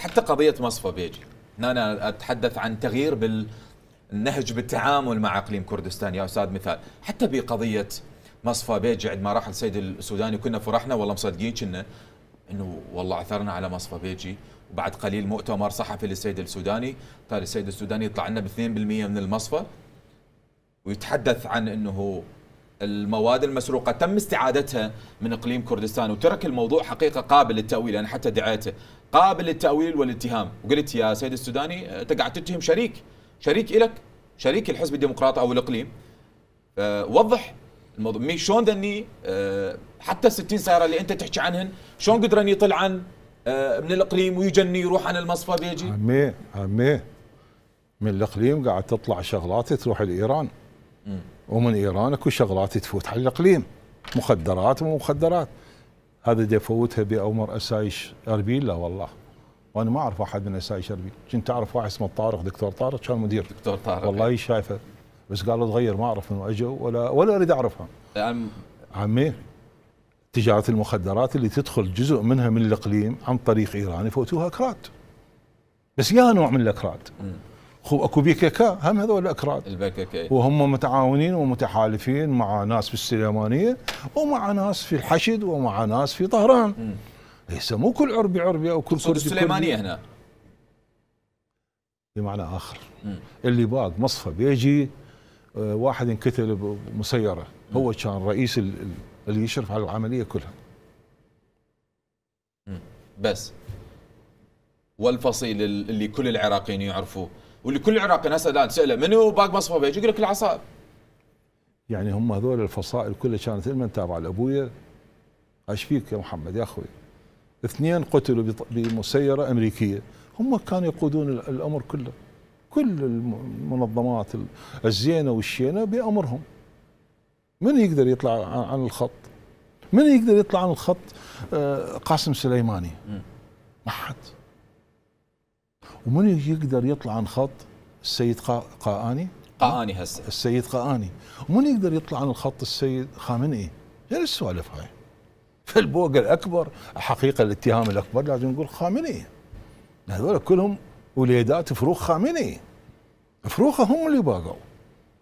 حتى قضيه مصفى بيجي هنا انا اتحدث عن تغيير بالنهج بالتعامل مع اقليم كردستان يا استاذ مثال حتى بقضيه مصفى بيجي عندما راح السيد السوداني كنا فرحنا والله مصدقين كنا انه والله عثرنا على مصفى بيجي وبعد قليل مؤتمر صحفي للسيد السوداني قال السيد السوداني يطلع لنا ب 2% من المصفى ويتحدث عن انه المواد المسروقة تم استعادتها من إقليم كردستان وترك الموضوع حقيقة قابل للتأويل أنا حتى دعيته قابل للتأويل والاتهام وقلت يا سيد السوداني آه، أنت قاعد تتهم شريك شريك إلك شريك الحزب الديمقراطي أو الإقليم آه، وضح الموضوع شلون ذني آه، حتى ال 60 سياره اللي انت تحكي عنهن شلون قدرن يطلعن من الاقليم ويجني يروح عن المصفى بيجي عمي عمي من الاقليم قاعد تطلع شغلات تروح لايران ومن ايران اكو شغلات تفوت على الاقليم مخدرات ومخدرات هذا دي فوتها بأمر أسايش أربيل لا والله وأنا ما أعرف أحد من أسايش أربيل كنت أعرف واحد اسمه طارق دكتور طارق كان مدير دكتور طارق والله شايفه بس قالوا تغير ما أعرف منو أجوا ولا ولا أريد أعرفها عم عمي تجارة المخدرات اللي تدخل جزء منها من الإقليم عن طريق إيران يفوتوها أكراد بس يا نوع من الأكراد م. هو اكو بي كي هم هذول اكراد البككي وهم متعاونين ومتحالفين مع ناس في السليمانيه ومع ناس في الحشد ومع ناس في طهران ليس مو كل عربي عربي او كل كردي السليمانيه هنا بمعنى اخر مم. اللي باق مصفى بيجي آه، واحد انقتل بمسيره هو كان رئيس اللي يشرف على العمليه كلها بس والفصيل اللي كل العراقيين يعرفوه ولكل عراقي الناس الان تساله منو باق مصفى بيج يقول لك العصائب يعني هم هذول الفصائل كلها كانت لمن تابعه لابويا ايش فيك يا محمد يا اخوي اثنين قتلوا بمسيره امريكيه هم كانوا يقودون الامر كله كل المنظمات الزينه والشينه بامرهم من يقدر يطلع عن الخط من يقدر يطلع عن الخط آه، قاسم سليماني ما حد ومن يقدر يطلع عن خط السيد قاآني قاآني هسه السيد قاآني ومن يقدر يطلع عن الخط السيد خامنئي إيه؟ يعني غير السوالف هاي فالبوق الاكبر حقيقه الاتهام الاكبر لازم نقول خامنئي إيه؟ هذول كلهم وليدات فروخ خامنئي إيه؟ فروخه هم اللي باقوا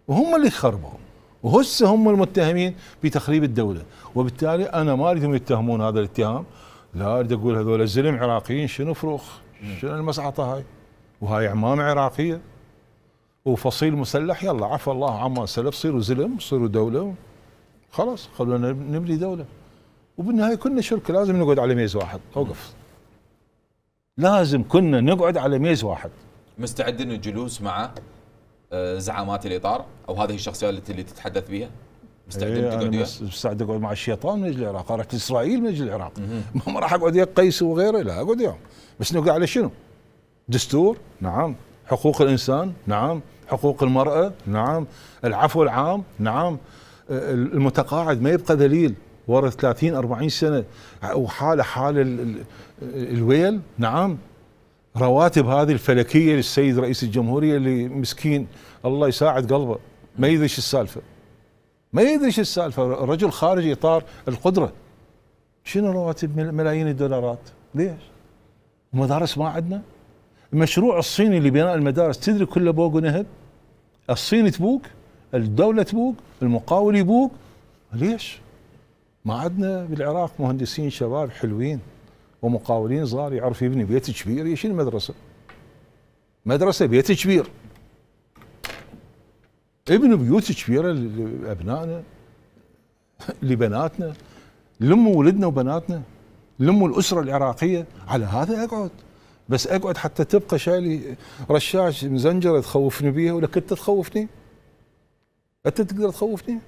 وهم اللي خربوا وهسه هم المتهمين بتخريب الدوله وبالتالي انا ما اريدهم يتهمون هذا الاتهام لا اريد اقول هذول الزلم عراقيين شنو فروخ شنو المسعطه هاي؟ وهاي عمامه عراقيه وفصيل مسلح يلا عفى الله عما سلف صيروا زلم صيروا دوله خلاص خلونا نبني دوله وبالنهايه كنا شركه لازم نقعد على ميز واحد اوقف لازم كنا نقعد على ميز واحد مستعدين للجلوس مع آه، زعامات الاطار او هذه الشخصيات التي تتحدث بها؟ مستعدين إيه تقعد مستعد اقعد مع الشيطان من اجل العراق، رحت اسرائيل من اجل العراق، ما راح اقعد ويا قيس وغيره لا اقعد وياهم، بس نقعد على شنو؟ دستور نعم، حقوق الانسان نعم، حقوق المراه نعم، العفو العام نعم، آه، المتقاعد ما يبقى ذليل ورا 30 40 سنه وحاله حال الويل نعم رواتب هذه الفلكيه للسيد رئيس الجمهوريه اللي مسكين الله يساعد قلبه ما يدري السالفه ما يدري شو السالفه الرجل خارج اطار القدره شنو رواتب ملايين الدولارات ليش مدارس ما عندنا المشروع الصيني لبناء المدارس تدري كله بوق ونهب الصين تبوق الدوله تبوق المقاول يبوق ليش ما عندنا بالعراق مهندسين شباب حلوين ومقاولين صغار يعرف يبني بيت كبير يشيل مدرسه مدرسه بيت كبير ابنوا بيوت كبيره لابنائنا لبناتنا لموا ولدنا وبناتنا لموا الاسره العراقيه على هذا اقعد بس اقعد حتى تبقى شايلي رشاش مزنجره تخوفني بيها ولا كنت تخوفني؟ انت تقدر تخوفني؟